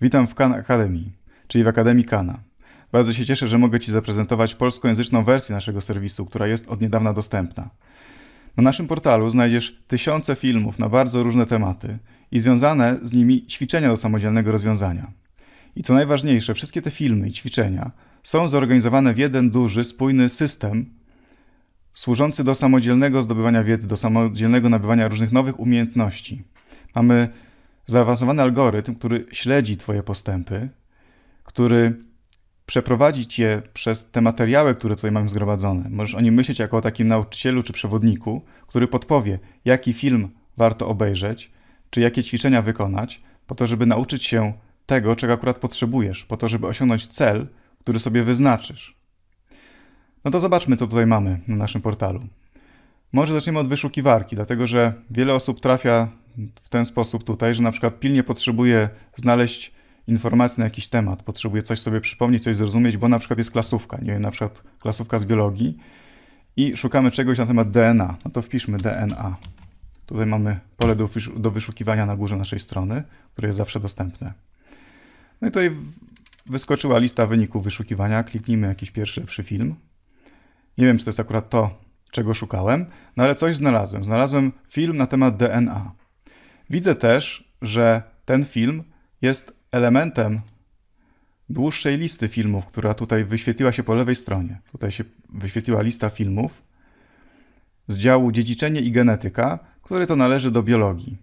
Witam w Khan Academy, czyli w Akademii Kana. Bardzo się cieszę, że mogę Ci zaprezentować polskojęzyczną wersję naszego serwisu, która jest od niedawna dostępna. Na naszym portalu znajdziesz tysiące filmów na bardzo różne tematy i związane z nimi ćwiczenia do samodzielnego rozwiązania. I co najważniejsze, wszystkie te filmy i ćwiczenia są zorganizowane w jeden duży, spójny system służący do samodzielnego zdobywania wiedzy, do samodzielnego nabywania różnych nowych umiejętności. Mamy zaawansowany algorytm, który śledzi Twoje postępy, który przeprowadzi Cię przez te materiały, które tutaj mamy zgromadzone. Możesz o nim myśleć jako o takim nauczycielu czy przewodniku, który podpowie, jaki film warto obejrzeć, czy jakie ćwiczenia wykonać, po to, żeby nauczyć się tego, czego akurat potrzebujesz, po to, żeby osiągnąć cel, który sobie wyznaczysz. No to zobaczmy, co tutaj mamy na naszym portalu. Może zaczniemy od wyszukiwarki, dlatego że wiele osób trafia w ten sposób tutaj, że na przykład pilnie potrzebuje znaleźć informacje na jakiś temat, potrzebuje coś sobie przypomnieć, coś zrozumieć, bo na przykład jest klasówka, nie wiem, na przykład klasówka z biologii i szukamy czegoś na temat DNA, no to wpiszmy DNA. Tutaj mamy pole do, do wyszukiwania na górze naszej strony, które jest zawsze dostępne. No i tutaj wyskoczyła lista wyników wyszukiwania, kliknijmy jakiś pierwszy przy film. Nie wiem, czy to jest akurat to, czego szukałem, no ale coś znalazłem. Znalazłem film na temat DNA. Widzę też, że ten film jest elementem dłuższej listy filmów, która tutaj wyświetliła się po lewej stronie. Tutaj się wyświetliła lista filmów z działu dziedziczenie i genetyka, który to należy do biologii.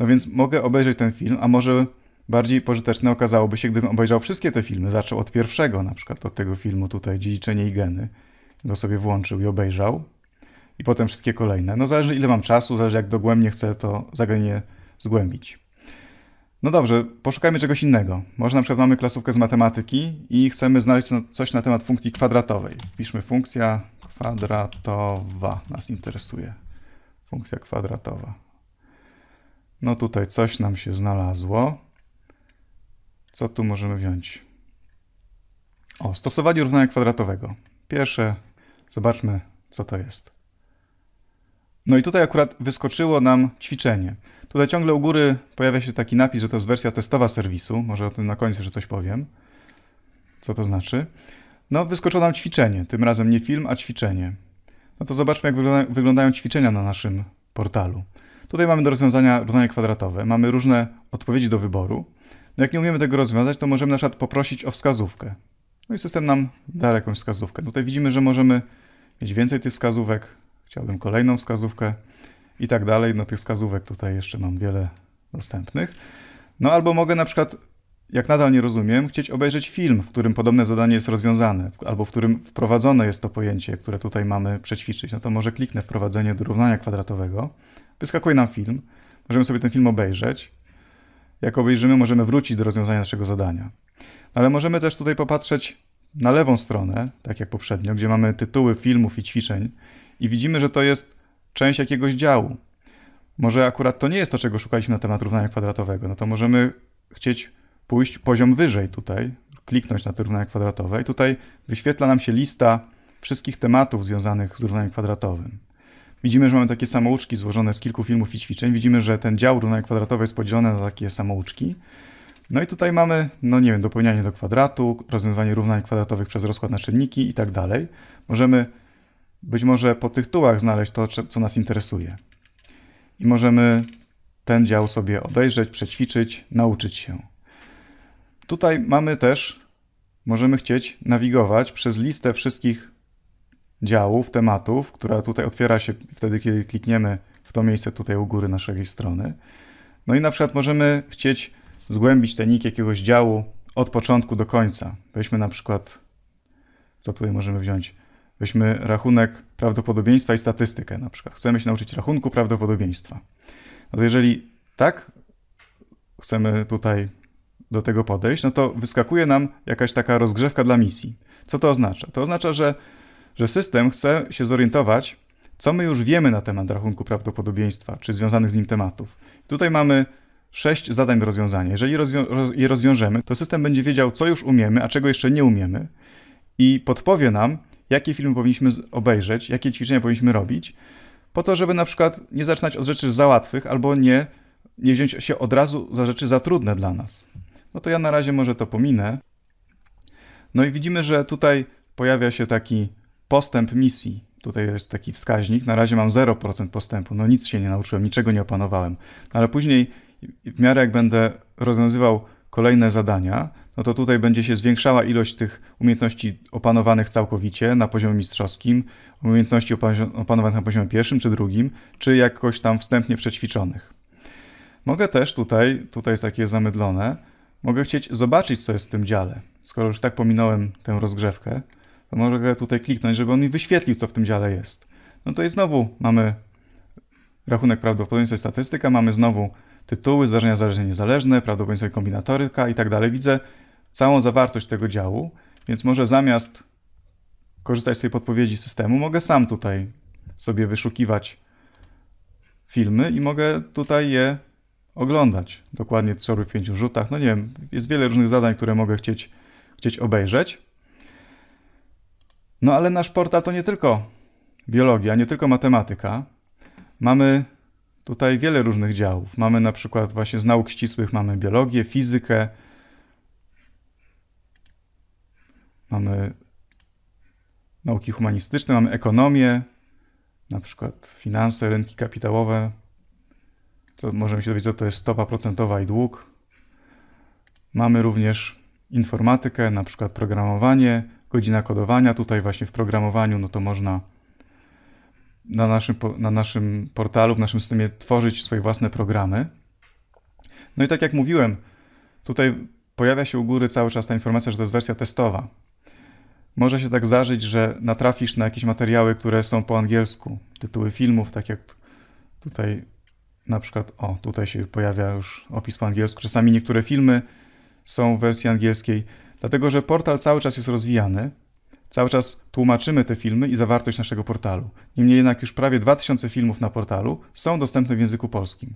No więc mogę obejrzeć ten film, a może bardziej pożyteczne okazałoby się, gdybym obejrzał wszystkie te filmy, zaczął od pierwszego, na przykład od tego filmu tutaj dziedziczenie i geny, go sobie włączył i obejrzał i potem wszystkie kolejne. No zależy ile mam czasu, zależy jak dogłębnie chcę to zagadnienie zgłębić. No dobrze, poszukajmy czegoś innego. Może na przykład mamy klasówkę z matematyki i chcemy znaleźć no, coś na temat funkcji kwadratowej. Wpiszmy funkcja kwadratowa, nas interesuje. Funkcja kwadratowa. No tutaj coś nam się znalazło. Co tu możemy wziąć? O, stosowanie równania kwadratowego. Pierwsze, zobaczmy co to jest. No i tutaj akurat wyskoczyło nam ćwiczenie. Tutaj ciągle u góry pojawia się taki napis, że to jest wersja testowa serwisu. Może o tym na końcu jeszcze coś powiem. Co to znaczy? No, wyskoczyło nam ćwiczenie. Tym razem nie film, a ćwiczenie. No to zobaczmy, jak wyglądają ćwiczenia na naszym portalu. Tutaj mamy do rozwiązania równanie kwadratowe. Mamy różne odpowiedzi do wyboru. No jak nie umiemy tego rozwiązać, to możemy na przykład poprosić o wskazówkę. No i system nam da jakąś wskazówkę. Tutaj widzimy, że możemy mieć więcej tych wskazówek, chciałbym kolejną wskazówkę i tak dalej. No tych wskazówek tutaj jeszcze mam wiele dostępnych. No albo mogę na przykład, jak nadal nie rozumiem, chcieć obejrzeć film, w którym podobne zadanie jest rozwiązane, albo w którym wprowadzone jest to pojęcie, które tutaj mamy przećwiczyć. No to może kliknę wprowadzenie do równania kwadratowego. Wyskakuje nam film. Możemy sobie ten film obejrzeć. Jak obejrzymy, możemy wrócić do rozwiązania naszego zadania. No, ale możemy też tutaj popatrzeć na lewą stronę, tak jak poprzednio, gdzie mamy tytuły filmów i ćwiczeń i widzimy, że to jest część jakiegoś działu. Może akurat to nie jest to, czego szukaliśmy na temat równania kwadratowego, no to możemy chcieć pójść poziom wyżej tutaj, kliknąć na te równania kwadratowe i tutaj wyświetla nam się lista wszystkich tematów związanych z równaniem kwadratowym. Widzimy, że mamy takie samouczki złożone z kilku filmów i ćwiczeń. Widzimy, że ten dział równania kwadratowe jest podzielony na takie samouczki. No i tutaj mamy, no nie wiem, dopełnianie do kwadratu, rozwiązywanie równań kwadratowych przez rozkład na czynniki i tak dalej. Możemy być może po tych tułach znaleźć to, co nas interesuje. I możemy ten dział sobie obejrzeć, przećwiczyć, nauczyć się. Tutaj mamy też, możemy chcieć nawigować przez listę wszystkich działów, tematów, która tutaj otwiera się wtedy, kiedy klikniemy w to miejsce tutaj u góry naszej strony. No i na przykład możemy chcieć zgłębić tenik jakiegoś działu od początku do końca. Weźmy na przykład, co tutaj możemy wziąć, Weźmy rachunek prawdopodobieństwa i statystykę na przykład. Chcemy się nauczyć rachunku prawdopodobieństwa. No to jeżeli tak chcemy tutaj do tego podejść, no to wyskakuje nam jakaś taka rozgrzewka dla misji. Co to oznacza? To oznacza, że, że system chce się zorientować, co my już wiemy na temat rachunku prawdopodobieństwa, czy związanych z nim tematów. Tutaj mamy sześć zadań do rozwiązania. Jeżeli rozwią je rozwiążemy, to system będzie wiedział, co już umiemy, a czego jeszcze nie umiemy i podpowie nam, jakie filmy powinniśmy obejrzeć, jakie ćwiczenia powinniśmy robić, po to, żeby na przykład nie zaczynać od rzeczy za łatwych albo nie, nie wziąć się od razu za rzeczy za trudne dla nas. No to ja na razie może to pominę. No i widzimy, że tutaj pojawia się taki postęp misji. Tutaj jest taki wskaźnik. Na razie mam 0% postępu. No nic się nie nauczyłem, niczego nie opanowałem. No ale później, w miarę jak będę rozwiązywał kolejne zadania, no to tutaj będzie się zwiększała ilość tych umiejętności opanowanych całkowicie na poziomie mistrzowskim, umiejętności opanowanych na poziomie pierwszym czy drugim, czy jakoś tam wstępnie przećwiczonych. Mogę też tutaj, tutaj jest takie zamydlone, mogę chcieć zobaczyć, co jest w tym dziale. Skoro już tak pominąłem tę rozgrzewkę, to mogę tutaj kliknąć, żeby on mi wyświetlił, co w tym dziale jest. No to i znowu mamy rachunek prawdopodobieństwa i statystyka, mamy znowu tytuły, zdarzenia zależne, niezależne, prawdopodobieństwo i kombinatoryka i tak dalej. Widzę całą zawartość tego działu, więc może zamiast korzystać z tej podpowiedzi systemu, mogę sam tutaj sobie wyszukiwać filmy i mogę tutaj je oglądać. Dokładnie trzory w pięciu rzutach. No nie wiem, jest wiele różnych zadań, które mogę chcieć, chcieć obejrzeć. No ale nasz portal to nie tylko biologia, nie tylko matematyka. Mamy tutaj wiele różnych działów. Mamy na przykład właśnie z nauk ścisłych mamy biologię, fizykę, Mamy nauki humanistyczne, mamy ekonomię, na przykład finanse, rynki kapitałowe. To możemy się dowiedzieć, co to jest stopa procentowa i dług. Mamy również informatykę, na przykład programowanie, godzina kodowania. Tutaj właśnie w programowaniu no to można na naszym, na naszym portalu, w naszym systemie tworzyć swoje własne programy. No i tak jak mówiłem, tutaj pojawia się u góry cały czas ta informacja, że to jest wersja testowa może się tak zdarzyć, że natrafisz na jakieś materiały, które są po angielsku. Tytuły filmów, tak jak tutaj na przykład, o, tutaj się pojawia już opis po angielsku. Czasami niektóre filmy są w wersji angielskiej, dlatego że portal cały czas jest rozwijany. Cały czas tłumaczymy te filmy i zawartość naszego portalu. Niemniej jednak już prawie 2000 filmów na portalu są dostępne w języku polskim.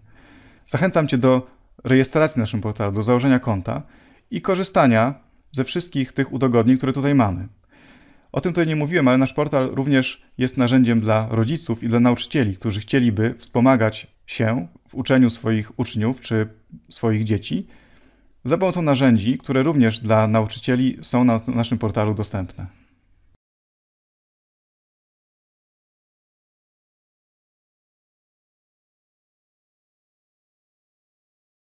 Zachęcam Cię do rejestracji na naszym portalu, do założenia konta i korzystania ze wszystkich tych udogodnień, które tutaj mamy. O tym tutaj nie mówiłem, ale nasz portal również jest narzędziem dla rodziców i dla nauczycieli, którzy chcieliby wspomagać się w uczeniu swoich uczniów czy swoich dzieci za pomocą narzędzi, które również dla nauczycieli są na naszym portalu dostępne.